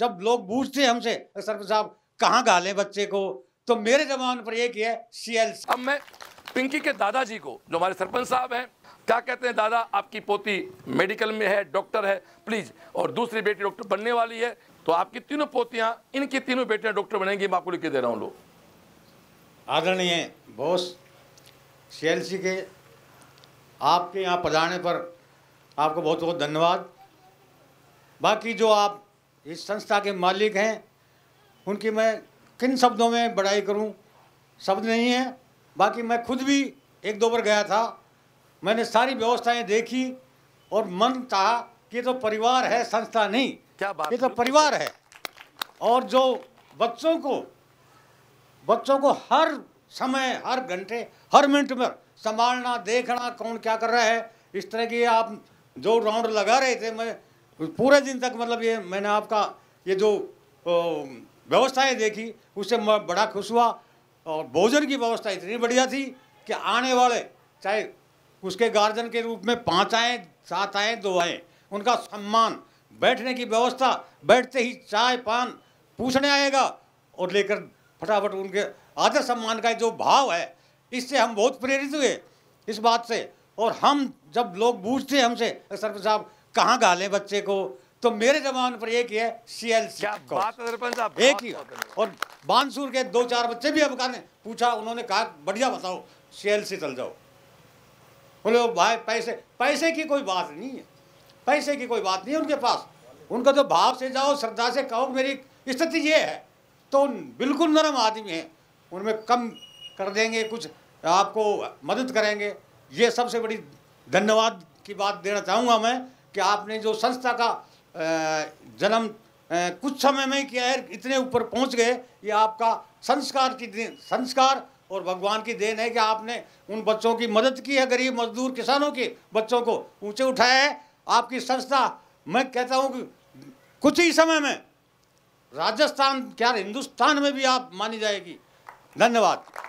जब लोग पूछते हमसे सर साहब कहाँ गाले बच्चे को तो मेरे जमान पर एक है सी एल अब मैं पिंकी के दादाजी को जो हमारे सरपंच साहब हैं क्या कहते हैं दादा आपकी पोती मेडिकल में है डॉक्टर है प्लीज और दूसरी बेटी डॉक्टर बनने वाली है तो आपकी तीनों पोतियां इनकी तीनों बेटियां डॉक्टर बनेंगी मैं आपको लिख के दे रहा हूँ लोग आदरणीय बोस सी के आपके यहाँ पधारने पर आपको बहुत बहुत धन्यवाद बाकी जो आप इस संस्था के मालिक हैं उनकी मैं किन शब्दों में बड़ाई करूं शब्द नहीं है बाकी मैं खुद भी एक दो बार गया था मैंने सारी व्यवस्थाएं देखी और मन कहा कि तो परिवार है संस्था नहीं क्या बात ये तो परिवार है और जो बच्चों को बच्चों को हर समय हर घंटे हर मिनट में संभालना देखना कौन क्या कर रहा है इस तरह की आप जो राउंड लगा रहे थे मैं पूरे दिन तक मतलब ये मैंने आपका ये जो व्यवस्थाएं देखी उससे मैं बड़ा खुश हुआ और भोजन की व्यवस्था इतनी बढ़िया थी कि आने वाले चाहे उसके गार्जियन के रूप में पाँच आए सात आए दो आए उनका सम्मान बैठने की व्यवस्था बैठते ही चाय पान पूछने आएगा और लेकर फटाफट उनके आदर सम्मान का जो भाव है इससे हम बहुत प्रेरित हुए इस बात से और हम जब लोग बूझते हमसे सरपंच साहब कहाँ गाले बच्चे को तो मेरे जबान पर एक ही है सी एल सी एक ही और बानसूर के दो चार बच्चे भी अब कहा पूछा उन्होंने कहा बढ़िया बताओ सी एल सी चल जाओ बोले भाई पैसे पैसे की कोई बात नहीं है पैसे की कोई बात नहीं है उनके पास उनका तो भाव से जाओ श्रद्धा से कहो मेरी स्थिति ये है तो बिल्कुल नरम आदमी हैं उनमें कम कर देंगे कुछ आपको मदद करेंगे ये सबसे बड़ी धन्यवाद की बात देना चाहूँगा मैं कि आपने जो संस्था का जन्म कुछ समय में किया है इतने ऊपर पहुंच गए ये आपका संस्कार की संस्कार और भगवान की देन है कि आपने उन बच्चों की मदद की है गरीब मजदूर किसानों के बच्चों को ऊंचे उठाया है आपकी संस्था मैं कहता हूँ कि कुछ ही समय में राजस्थान क्या हिंदुस्तान में भी आप मानी जाएगी धन्यवाद